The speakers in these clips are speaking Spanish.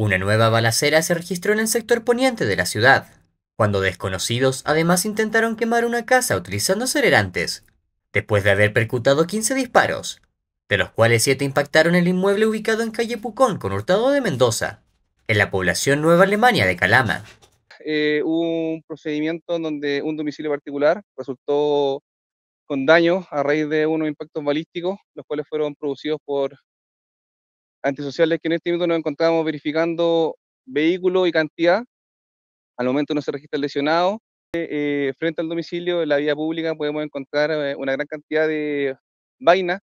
Una nueva balacera se registró en el sector poniente de la ciudad, cuando desconocidos además intentaron quemar una casa utilizando acelerantes, después de haber percutado 15 disparos, de los cuales 7 impactaron el inmueble ubicado en calle Pucón con Hurtado de Mendoza, en la población Nueva Alemania de Calama. Eh, un procedimiento donde un domicilio particular resultó con daños a raíz de unos impactos balísticos, los cuales fueron producidos por antisociales que en este momento nos encontramos verificando vehículo y cantidad. Al momento no se registra lesionado. Eh, frente al domicilio, en la vía pública, podemos encontrar eh, una gran cantidad de vainas,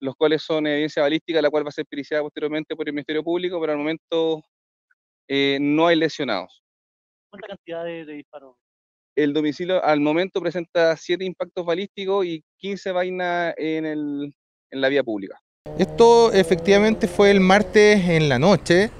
los cuales son evidencia balística, la cual va a ser periciada posteriormente por el Ministerio Público, pero al momento eh, no hay lesionados. ¿Cuánta cantidad de, disparos? El domicilio al momento presenta 7 impactos balísticos y 15 vainas en, en la vía pública. Esto efectivamente fue el martes en la noche.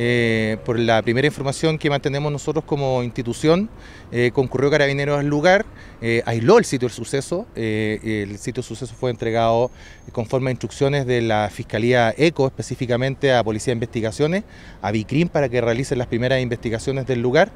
Eh, por la primera información que mantenemos nosotros como institución, eh, concurrió Carabineros al lugar, eh, aisló el sitio del suceso, el sitio del suceso fue entregado conforme a instrucciones de la Fiscalía ECO, específicamente a Policía de Investigaciones, a Vicrim para que realicen las primeras investigaciones del lugar.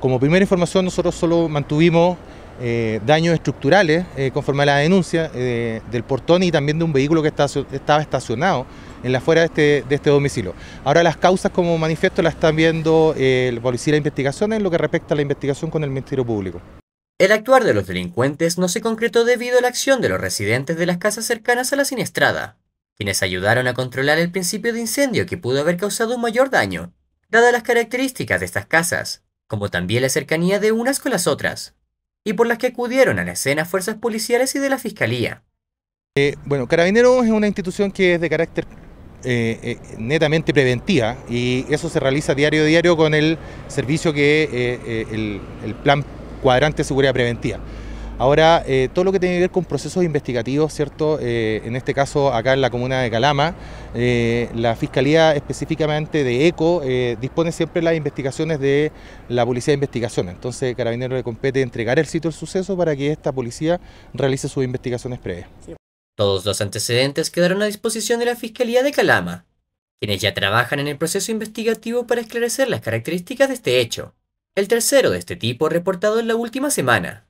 como primera información nosotros solo mantuvimos eh, daños estructurales eh, conforme a la denuncia eh, del portón y también de un vehículo que estaba estacionado en la afuera de este, de este, domicilio. Ahora las causas como manifiesto las están viendo el Policía de Investigaciones en lo que respecta a la investigación con el Ministerio Público. El actuar de los delincuentes no se concretó debido a la acción de los residentes de las casas cercanas a la siniestrada, quienes ayudaron a controlar el principio de incendio que pudo haber causado un mayor daño, dadas las características de estas casas, como también la cercanía de unas con las otras y por las que acudieron a la escena fuerzas policiales y de la fiscalía. Eh, bueno, Carabineros es una institución que es de carácter eh, eh, netamente preventiva y eso se realiza diario a diario con el servicio que es el, el plan cuadrante de seguridad preventiva. Ahora, eh, todo lo que tiene que ver con procesos investigativos, ¿cierto? Eh, en este caso, acá en la comuna de Calama, eh, la Fiscalía específicamente de ECO dispone siempre las investigaciones de la Policía de Investigación. Entonces, Carabinero le compete entregar el sitio del suceso para que esta policía realice sus investigaciones previas. Todos los antecedentes quedaron a disposición de la Fiscalía de Calama, quienes ya trabajan en el proceso investigativo para esclarecer las características de este hecho, el tercero de este tipo reportado en la última semana.